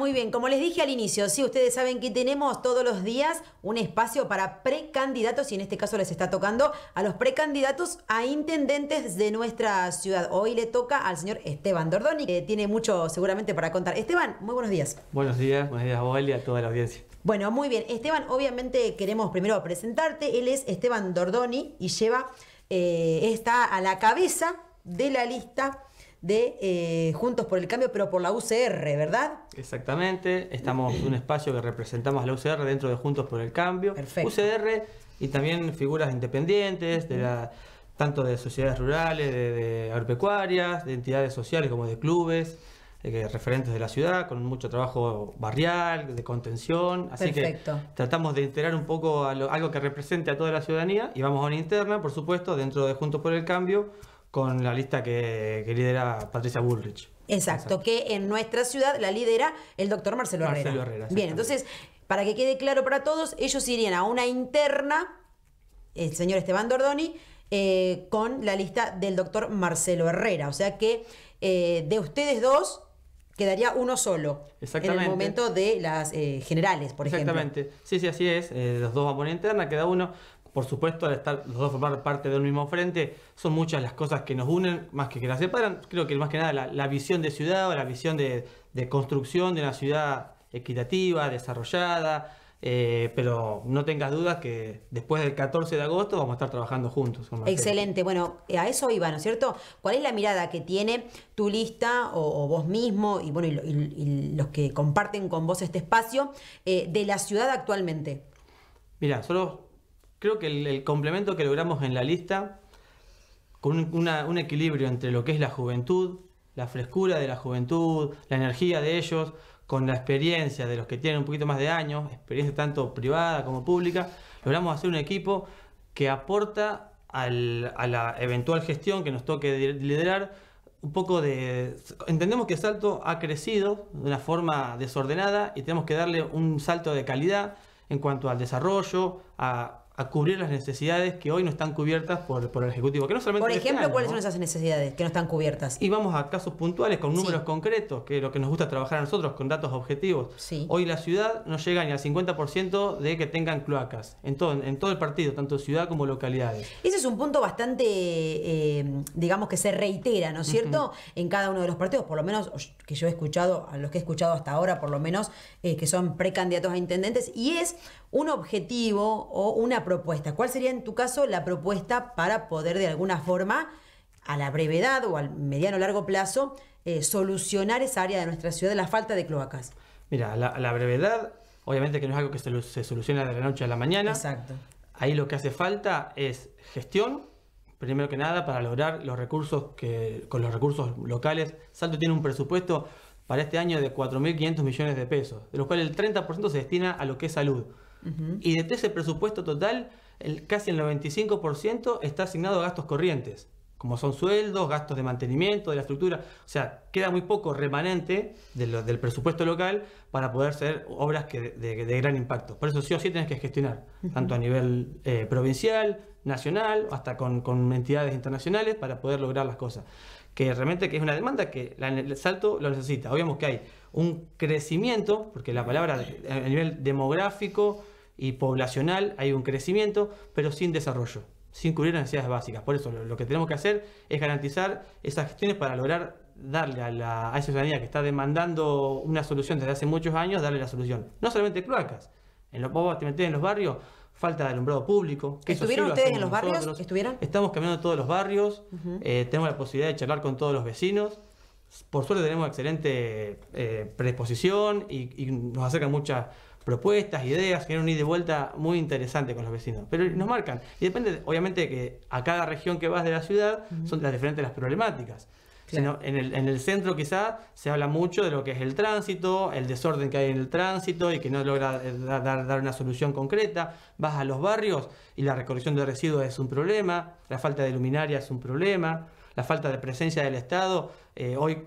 Muy bien, como les dije al inicio, sí, ustedes saben que tenemos todos los días un espacio para precandidatos y en este caso les está tocando a los precandidatos a intendentes de nuestra ciudad. Hoy le toca al señor Esteban Dordoni, que tiene mucho seguramente para contar. Esteban, muy buenos días. Buenos días, buenos días a vos y a toda la audiencia. Bueno, muy bien. Esteban, obviamente queremos primero presentarte. Él es Esteban Dordoni y lleva, eh, está a la cabeza de la lista de eh, Juntos por el Cambio, pero por la UCR, ¿verdad? Exactamente, estamos en un espacio que representamos a la UCR dentro de Juntos por el Cambio, Perfecto. UCR y también figuras independientes de la tanto de sociedades rurales, de, agropecuarias, de entidades sociales como de clubes, eh, referentes de la ciudad, con mucho trabajo barrial, de contención. Así que tratamos de integrar un poco algo que represente a toda la ciudadanía, y vamos a una interna, por supuesto, dentro de Juntos por el Cambio con la lista que, lidera Patricia Bullrich. Exacto, que en nuestra ciudad la lidera el doctor Marcelo, Marcelo Herrera. Bien, entonces, para que quede claro para todos, ellos irían a una interna, el señor Esteban Dordoni, eh, con la lista del doctor Marcelo Herrera. O sea que eh, de ustedes dos quedaría uno solo Exactamente. en el momento de las eh, generales, por ejemplo. Exactamente. Sí, sí, así es. los dos van a poner interna, queda uno. Por supuesto, al estar los dos formar parte de mismo frente, son muchas las cosas que nos unen más que que las separan. Creo que más que nada la, visión de ciudad o la visión de, construcción de una ciudad equitativa, desarrollada, eh, pero no tengas dudas que después del 14 de agosto vamos a estar trabajando juntos. Excelente, bueno, eh, a eso iba, ¿no es cierto? ¿Cuál es la mirada que tiene tu lista o, vos mismo y, bueno, los que comparten con vos este espacio eh, de la ciudad actualmente? Mira, solo creo que el, complemento que logramos en la lista, con un equilibrio entre lo que es la juventud, la frescura de la juventud, la energía de ellos, con la experiencia de los que tienen un poquito más de años, experiencia tanto privada como pública, logramos hacer un equipo que aporta a la eventual gestión que nos toque liderar un poco de... Entendemos que Salto ha crecido de una forma desordenada y tenemos que darle un salto de calidad en cuanto al desarrollo, a a cubrir las necesidades que hoy no están cubiertas por, el Ejecutivo. Que no solamente por este ejemplo, ¿cuáles son esas necesidades que no están cubiertas? Y vamos a casos puntuales, con números concretos, que es lo que nos gusta trabajar a nosotros, con datos objetivos. Hoy la ciudad no llega ni al 50% de que tengan cloacas, en todo, en todo el partido, tanto ciudad como localidades. Ese es un punto bastante, eh, digamos que se reitera, ¿no es cierto?, en cada uno de los partidos, por lo menos que yo he escuchado, a los que he escuchado hasta ahora, por lo menos, eh, que son precandidatos a intendentes, y es un objetivo o una propuesta. ¿Cuál sería en tu caso la propuesta para poder de alguna forma, a la brevedad o al mediano o largo plazo, eh, solucionar esa área de nuestra ciudad, la falta de cloacas? Mira, la, brevedad, obviamente que no es algo que se, soluciona de la noche a la mañana. Exacto. Ahí lo que hace falta es gestión, primero que nada, para lograr los recursos que, con los recursos locales. Salto tiene un presupuesto para este año de 4.500 millones de pesos, de los cuales el 30% se destina a lo que es salud. Y de ese presupuesto total, el, casi el 95% está asignado a gastos corrientes, como son sueldos, gastos de mantenimiento de la estructura. O sea, queda muy poco remanente del presupuesto local para poder hacer obras que de, gran impacto. Por eso sí o sí tienes que gestionar, tanto a nivel eh, provincial, nacional, hasta con, entidades internacionales para poder lograr las cosas que realmente que es una demanda que el salto lo necesita. Obviamente que hay un crecimiento, porque la palabra a nivel demográfico, y poblacional hay un crecimiento, pero sin desarrollo, sin cubrir las necesidades básicas. Por eso lo, que tenemos que hacer es garantizar esas gestiones para lograr darle a, la, esa ciudadanía que está demandando una solución desde hace muchos años, darle la solución. No solamente cloacas, en los, en los barrios, falta de alumbrado público. Que ¿Estuvieron ustedes en los barrios? ¿Estuvieron? Estamos caminando todos los barrios, eh, tenemos la posibilidad de charlar con todos los vecinos. Por suerte tenemos excelente eh, predisposición y, nos acercan muchas propuestas, ideas, genera un ida y vuelta muy interesante con los vecinos. Pero nos marcan. Y depende, obviamente, que a cada región que vas de la ciudad son las diferentes las problemáticas. Sino en, el, centro quizás se habla mucho de lo que es el tránsito, el desorden que hay en el tránsito y que no logra eh, dar, una solución concreta. Vas a los barrios y la recolección de residuos es un problema, la falta de luminaria es un problema, la falta de presencia del Estado. Eh, hoy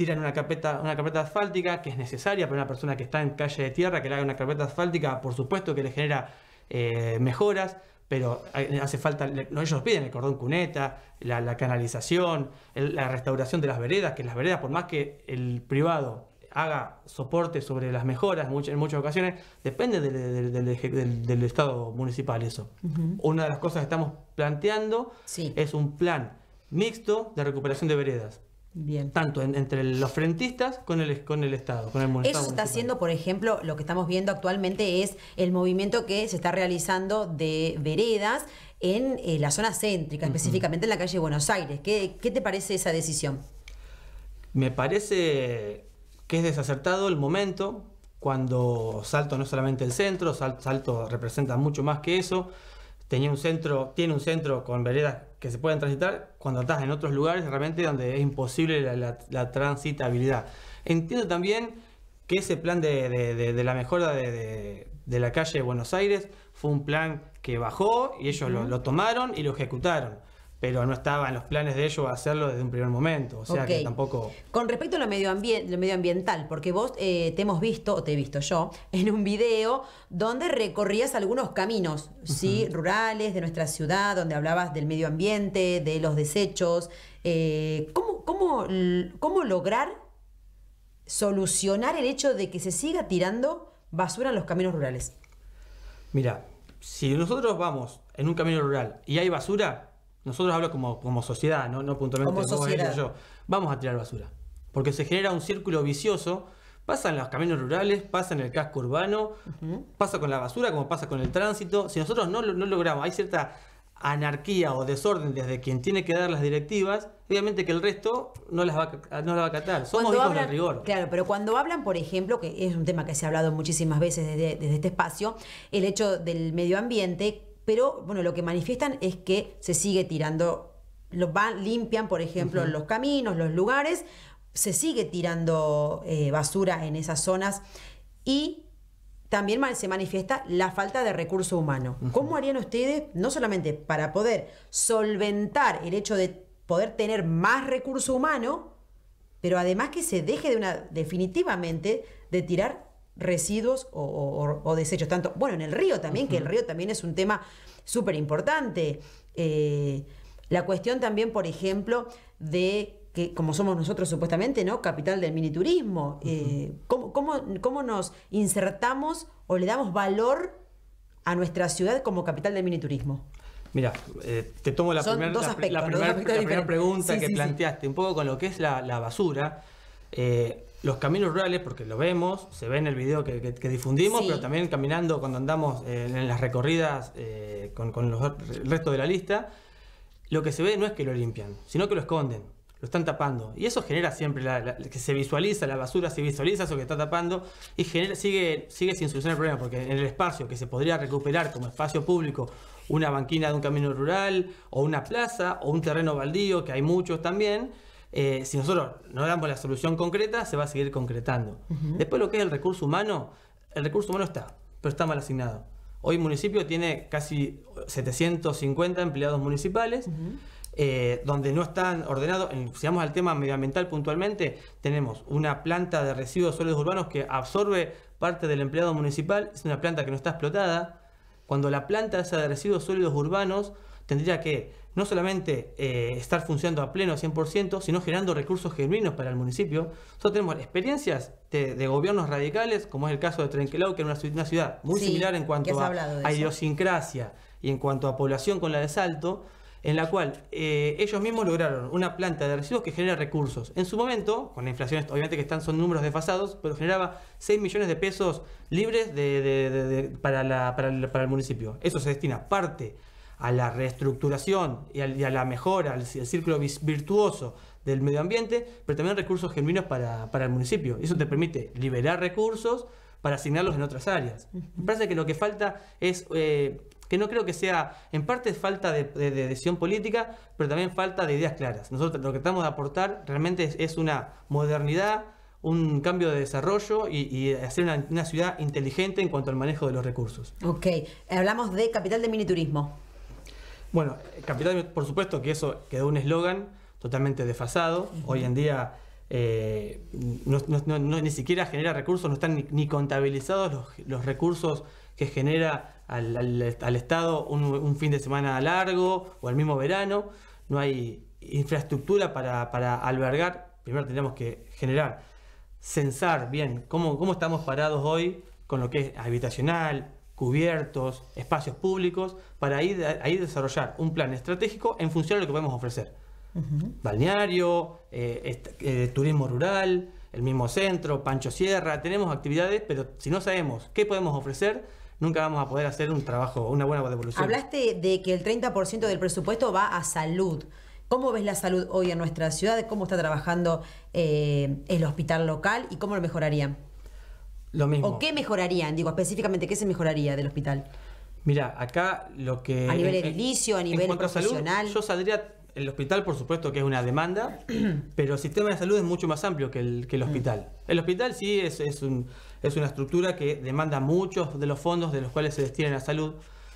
tiran una carpeta, una carpeta asfáltica que es necesaria para una persona que está en calle de tierra, que le haga una carpeta asfáltica, por supuesto que le genera eh, mejoras, pero eh, hace falta, ellos piden el cordón cuneta, la, canalización, la restauración de las veredas, que las veredas, por más que el privado haga soporte sobre las mejoras en muchas ocasiones, depende del, Estado municipal eso. Una de las cosas que estamos planteando es un plan mixto de recuperación de veredas. Bien. Tanto entre los frentistas con el, con el Estado, con el Eso está haciendo, por ejemplo, lo que estamos viendo actualmente es el movimiento que se está realizando de veredas en eh, la zona céntrica, específicamente en la calle Buenos Aires. ¿Qué, ¿Qué te parece esa decisión? Me parece que es desacertado el momento cuando Salto no solamente el centro, Salto representa mucho más que eso, un centro, tiene un centro con veredas que se pueden transitar, cuando estás en otros lugares realmente donde es imposible la, transitabilidad. Entiendo también que ese plan de, la mejora de, la calle de Buenos Aires fue un plan que bajó y ellos lo, tomaron y lo ejecutaron pero no estaba en los planes de ellos hacerlo desde un primer momento. O sea que tampoco. Con respecto a lo, medioambiental, porque vos eh, te hemos visto, o te he visto yo, en un video donde recorrías algunos caminos, ¿sí? Rurales, de nuestra ciudad, donde hablabas del medio ambiente, de los desechos. Eh, ¿cómo, cómo, cómo lograr solucionar el hecho de que se siga tirando basura en los caminos rurales? Mira, si nosotros vamos en un camino rural y hay basura, nosotros hablamos como, sociedad, no, no puntualmente como él yo. Vamos a tirar basura. Porque se genera un círculo vicioso. Pasa en los caminos rurales, pasa en el casco urbano, pasa con la basura, como pasa con el tránsito. Si nosotros no, no logramos, hay cierta anarquía o desorden desde quien tiene que dar las directivas, obviamente que el resto no las va a, no las va a acatar. Somos hijos del rigor. Claro, pero cuando hablan, por ejemplo, que es un tema que se ha hablado muchísimas veces desde este espacio, el hecho del medio ambiente, pero bueno, lo que manifiestan es que se sigue tirando, van, limpian, por ejemplo, los caminos, los lugares, se sigue tirando eh, basura en esas zonas y también se manifiesta la falta de recurso humano. ¿Cómo harían ustedes, no solamente para poder solventar el hecho de poder tener más recurso humano, pero además que se deje de una definitivamente de tirar residuos o, desechos, tanto, bueno, en el río también, que el río también es un tema súper importante. Eh, la cuestión también, por ejemplo, de que como somos nosotros supuestamente, ¿no? Capital del miniturismo, turismo eh, ¿cómo, nos insertamos o le damos valor a nuestra ciudad como capital del miniturismo? Mira, eh, te tomo la primera pregunta que planteaste, un poco con lo que es la basura eh, los caminos rurales, porque lo vemos, se ve en el video que, difundimos, pero también caminando cuando andamos eh, en las recorridas eh, con, los, el resto de la lista, lo que se ve no es que lo limpian, sino que lo esconden, lo están tapando. Y eso genera siempre la, que se visualiza, la basura se visualiza, eso que está tapando, y genera, sigue, sigue sin solucionar el problema, porque en el espacio que se podría recuperar como espacio público, una banquina de un camino rural, o una plaza, o un terreno baldío, que hay muchos también, eh, si nosotros no damos la solución concreta, se va a seguir concretando. Después lo que es el recurso humano, el recurso humano está, pero está mal asignado. Hoy el municipio tiene casi 750 empleados municipales, eh, donde no están ordenados, si vamos al tema medioambiental puntualmente, tenemos una planta de residuos sólidos urbanos que absorbe parte del empleado municipal, es una planta que no está explotada. Cuando la planta esa de residuos sólidos urbanos tendría que no solamente eh, estar funcionando a pleno 100%, sino generando recursos genuinos para el municipio. Nosotros tenemos experiencias de, gobiernos radicales, como es el caso de Trenquelau, que era una, ciudad muy similar en cuanto a, idiosincrasia y en cuanto a población con la de Salto, en la cual eh, ellos mismos lograron una planta de residuos que genera recursos. En su momento, con la inflación, obviamente que están, son números desfasados, pero generaba 6 millones de pesos libres para, el, para, el, municipio. Eso se destina parte a la reestructuración y a, la mejora, al, círculo virtuoso del medio ambiente, pero también recursos genuinos para, el municipio. Eso te permite liberar recursos para asignarlos en otras áreas. Me parece que lo que falta es, eh, que no creo que sea, en parte falta de, decisión política, pero también falta de ideas claras. Nosotros lo que tratamos de aportar realmente es, una modernidad, un cambio de desarrollo y, hacer una, una, ciudad inteligente en cuanto al manejo de los recursos. Ok, hablamos de capital de miniturismo. Bueno, Capital, por supuesto que eso quedó un eslogan totalmente desfasado. Hoy en día eh, no, ni siquiera genera recursos, no están ni, contabilizados los, recursos que genera al, Estado un, fin de semana largo o el mismo verano. No hay infraestructura para, albergar. Primero tenemos que generar, censar bien cómo, cómo estamos parados hoy con lo que es habitacional, cubiertos, espacios públicos, para ir ahí desarrollar un plan estratégico en función de lo que podemos ofrecer. Balneario, eh, eh, turismo rural, el mismo centro, Pancho Sierra, tenemos actividades, pero si no sabemos qué podemos ofrecer, nunca vamos a poder hacer un trabajo, una buena devolución. Hablaste de que el 30% del presupuesto va a salud. ¿Cómo ves la salud hoy en nuestra ciudad? ¿Cómo está trabajando eh, el hospital local y cómo lo mejorarían? mismo. ¿O qué mejorarían? Digo, específicamente, ¿qué se mejoraría del hospital? Mira, acá lo que... A nivel edilicio, a nivel profesional. yo saldría, el hospital por supuesto que es una demanda, pero el sistema de salud es mucho más amplio que el, que el mm. hospital. El hospital sí es, un, es una estructura que demanda muchos de los fondos de los cuales se destina la salud,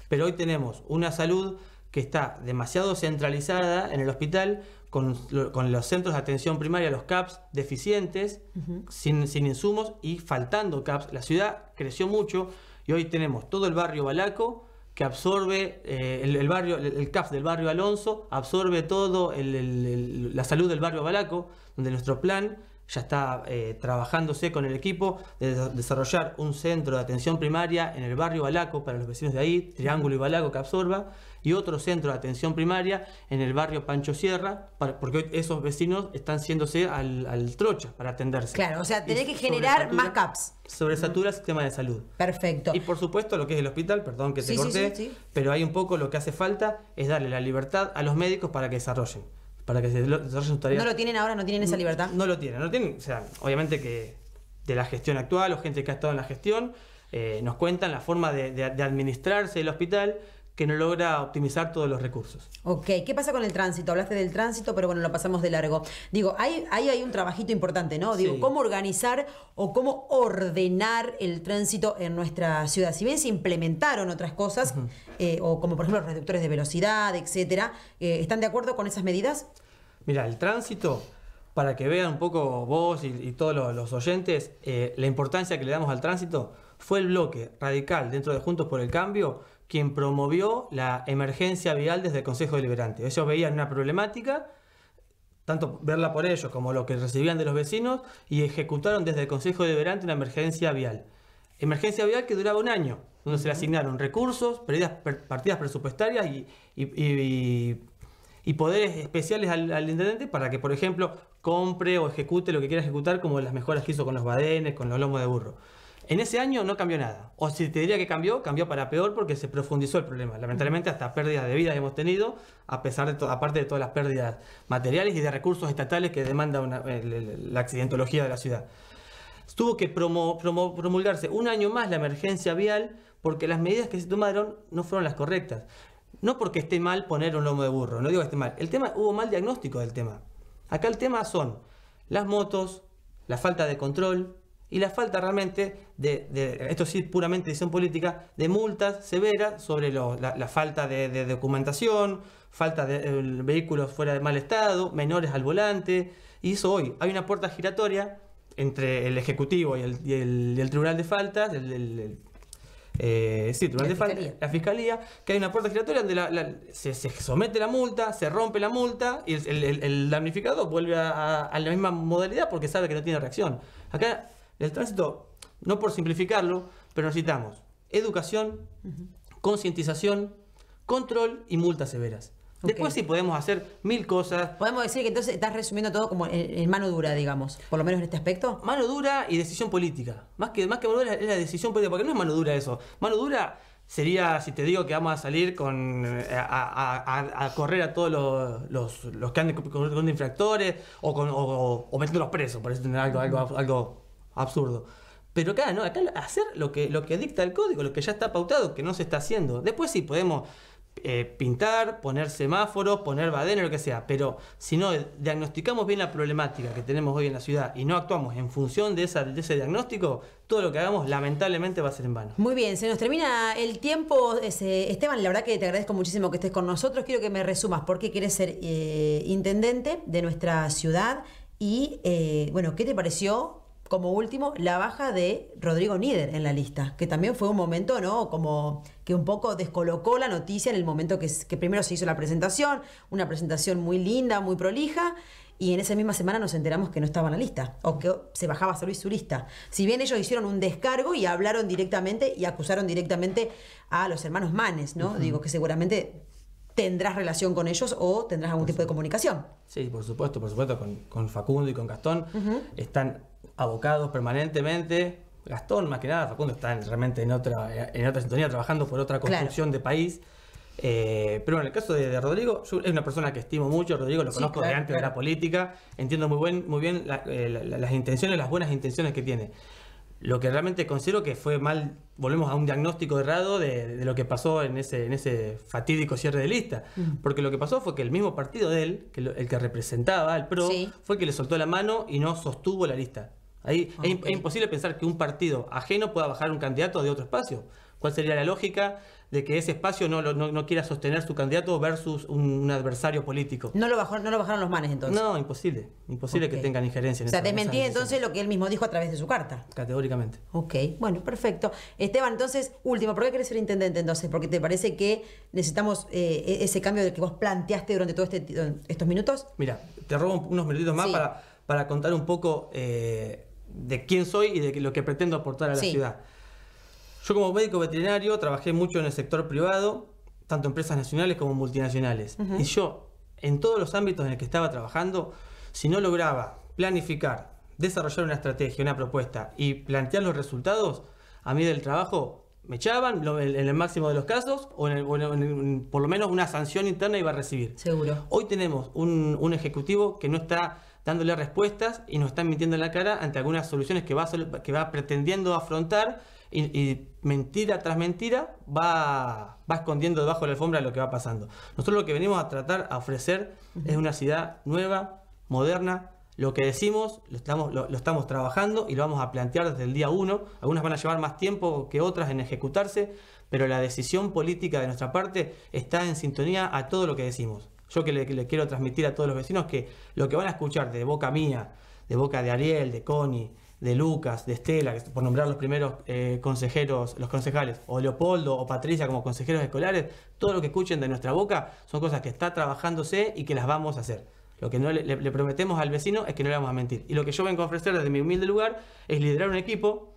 pero hoy tenemos una salud que está demasiado centralizada en el hospital con, los centros de atención primaria, los CAPS, deficientes, sin, insumos y faltando CAPS. La ciudad creció mucho y hoy tenemos todo el barrio Balaco, que absorbe eh, el, barrio, el, del barrio Alonso, absorbe todo la salud del barrio Balaco, donde nuestro plan ya está eh, trabajándose con el equipo de desarrollar un centro de atención primaria en el barrio Balaco para los vecinos de ahí, Triángulo y Balaco que absorba, y otro centro de atención primaria en el barrio Pancho Sierra, porque esos vecinos están siéndose al, al, trocha para atenderse. Claro, o sea, tenés que generar más CAPS. Sobresatura el sistema de salud. Perfecto. Y por supuesto lo que es el hospital, perdón que te corté, pero hay un poco lo que hace falta es darle la libertad a los médicos para que desarrollen para que se No lo tienen ahora, no tienen esa libertad. No, lo tienen, no tienen, o sea, obviamente que de la gestión actual o gente que ha estado en la gestión, eh, nos cuentan la forma de administrarse el hospital, que no logra optimizar todos los recursos. Ok, ¿qué pasa con el tránsito? Hablaste del tránsito, pero bueno, lo pasamos de largo. Digo, ahí hay, un trabajito importante, ¿no? Digo, ¿cómo organizar o cómo ordenar el tránsito en nuestra ciudad? Si bien se implementaron otras cosas, eh, o como por ejemplo los reductores de velocidad, etcétera, eh, ¿están de acuerdo con esas medidas? Mira, el tránsito, para que vean un poco vos y, todos los, oyentes, eh, la importancia que le damos al tránsito, fue el bloque radical dentro de Juntos por el Cambio quien promovió la emergencia vial desde el Consejo Deliberante. Ellos veían una problemática, tanto verla por ellos como lo que recibían de los vecinos, y ejecutaron desde el Consejo Deliberante una emergencia vial. Emergencia vial que duraba un año, donde se le asignaron recursos, partidas presupuestarias y, poderes especiales al, al, intendente para que, por ejemplo, compre o ejecute lo que quiera ejecutar, como las mejoras que hizo con los badenes, con los lomos de burro. En ese año no cambió nada. O si te diría que cambió, cambió para peor porque se profundizó el problema. Lamentablemente hasta pérdidas de vidas hemos tenido, a pesar de aparte de todas las pérdidas materiales y de recursos estatales que demanda la accidentología de la ciudad. Tuvo que promulgarse un año más la emergencia vial porque las medidas que se tomaron no fueron las correctas. No porque esté mal poner un lomo de burro, no digo que esté mal. El tema, hubo mal diagnóstico del tema. Acá el tema son las motos, la falta de control, y la falta realmente de, esto sí puramente decisión política, de multas severas sobre la, falta de, documentación, falta de vehículos fuera de mal estado, menores al volante, y eso hoy hay una puerta giratoria entre el Ejecutivo y el, Tribunal de Faltas, eh, la, de fiscalía. la fiscalía, que hay una puerta giratoria donde se, somete la multa, se rompe la multa y el, damnificado vuelve a, a, la misma modalidad porque sabe que no tiene reacción. Acá el tránsito, no por simplificarlo, pero necesitamos educación, concientización, control y multas severas. Después sí podemos hacer mil cosas. Podemos decir que entonces estás resumiendo todo como en, mano dura, digamos, por lo menos en este aspecto. Mano dura y decisión política. Más que, más que mano dura es la decisión política, porque no es mano dura eso. Mano dura sería si te digo que vamos a salir con eh, a, correr a todos los, los, los que andan con, infractores o, con, o, meterlos presos, por eso tener algo, algo, algo absurdo. Pero acá, ¿no? Acá hacer lo que, lo que dicta el código, lo que ya está pautado, que no se está haciendo. Después sí podemos eh, pintar, poner semáforos, poner badenes, lo que sea. Pero si no diagnosticamos bien la problemática que tenemos hoy en la ciudad y no actuamos en función de, ese diagnóstico, todo lo que hagamos lamentablemente va a ser en vano. Muy bien, se nos termina el tiempo. Eh, Esteban, la verdad que te agradezco muchísimo que estés con nosotros. Quiero que me resumas por qué quieres ser eh, intendente de nuestra ciudad y, bueno, ¿qué te pareció como último, la baja de Rodrigo Nieder en la lista, que también fue un momento, ¿no? Como que un poco descolocó la noticia en el momento que, primero se hizo la presentación, una presentación muy linda, muy prolija, y en esa misma semana nos enteramos que no estaba en la lista, o que se bajaba a salir su lista. Si bien ellos hicieron un descargo y hablaron directamente y acusaron directamente a los hermanos Manes, ¿no? Digo que seguramente tendrás relación con ellos o tendrás algún tipo de comunicación. Sí, por supuesto, por supuesto, con, Facundo y con Gastón. Están abocados permanentemente. Gastón, más que nada, Facundo está realmente en otra, en otra sintonía, trabajando por otra construcción de país. Eh, pero en el caso de, Rodrigo, es una persona que estimo mucho, Rodrigo lo conozco de antes de la política, entiendo muy, buen, muy bien eh, las intenciones, las buenas intenciones que tiene lo que realmente considero que fue mal, volvemos a un diagnóstico errado de, lo que pasó en ese, en ese fatídico cierre de lista. Mm. Porque lo que pasó fue que el mismo partido de él, que el que representaba al PRO, fue que le soltó la mano y no sostuvo la lista. Ahí ah, es, imposible pensar que un partido ajeno pueda bajar un candidato de otro espacio. ¿Cuál sería la lógica? de que ese espacio no, no, quiera sostener su candidato versus un, adversario político. No lo, no lo bajaron los manes entonces. No, imposible. Imposible que tengan injerencia en O sea, desmentí entonces lo que él mismo dijo a través de su carta. Categóricamente. Ok, bueno, perfecto. Esteban, entonces, último, ¿por qué querés ser intendente entonces? Porque te parece que necesitamos eh, e-, ese cambio que vos planteaste durante todos este estos minutos. Mira, te robo unos minutitos más para, para contar un poco eh, de quién soy y de lo que pretendo aportar a la ciudad. Yo como médico veterinario trabajé mucho en el sector privado, tanto empresas nacionales como multinacionales. Y yo, en todos los ámbitos en el que estaba trabajando, si no lograba planificar, desarrollar una estrategia, una propuesta y plantear los resultados, a mí del trabajo me echaban, en el máximo de los casos, o, en por lo menos una sanción interna iba a recibir. Seguro. Hoy tenemos un, ejecutivo que no está dándole respuestas y nos está mintiendo en la cara ante algunas soluciones que va, que va pretendiendo afrontar y, mentira tras mentira va, va, escondiendo debajo de la alfombra lo que va pasando. Nosotros lo que venimos a tratar, a ofrecer, es una ciudad nueva, moderna. Lo que decimos lo estamos, trabajando y lo vamos a plantear desde el día uno. Algunas van a llevar más tiempo que otras en ejecutarse, pero la decisión política de nuestra parte está en sintonía a todo lo que decimos. Yo que le, que le quiero transmitir a todos los vecinos que lo que van a escuchar de boca mía, de boca de Ariel, de Connie, de Lucas, de Estela, por nombrar los primeros eh, consejeros, los concejales, o Leopoldo o Patricia como consejeros escolares, todo lo que escuchen de nuestra boca son cosas que está trabajándose y que las vamos a hacer. Lo que no le, prometemos al vecino es que no le vamos a mentir. Y lo que yo vengo a ofrecer desde mi humilde lugar es liderar un equipo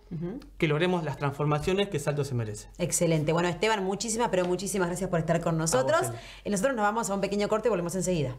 que logremos las transformaciones que Salto se merece. Excelente. Bueno, Esteban, muchísimas, pero muchísimas gracias por estar con nosotros. Eh, nosotros nos vamos a un pequeño corte y volvemos enseguida.